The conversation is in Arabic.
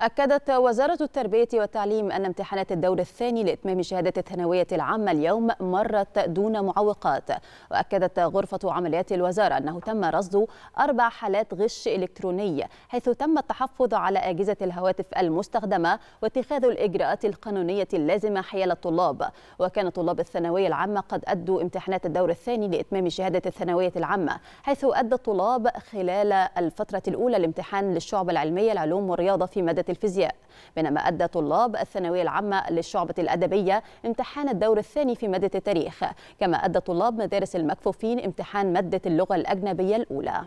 أكدت وزارة التربية والتعليم أن امتحانات الدور الثاني لإتمام شهادة الثانوية العامة اليوم مرت دون معوقات وأكدت غرفة عمليات الوزارة أنه تم رصد أربع حالات غش إلكتروني حيث تم التحفظ على أجهزة الهواتف المستخدمة واتخاذ الإجراءات القانونية اللازمة حيال الطلاب وكان طلاب الثانوية العامة قد أدوا امتحانات الدور الثاني لإتمام شهادة الثانوية العامة حيث أدى الطلاب خلال الفترة الأولى الامتحان للشعب العلمية العلوم والرياضة في مادة الفيزياء بينما أدى طلاب الثانوية العامة للشعبة الأدبية امتحان الدور الثاني في مادة التاريخ كما أدى طلاب مدارس المكفوفين امتحان مادة اللغة الأجنبية الأولى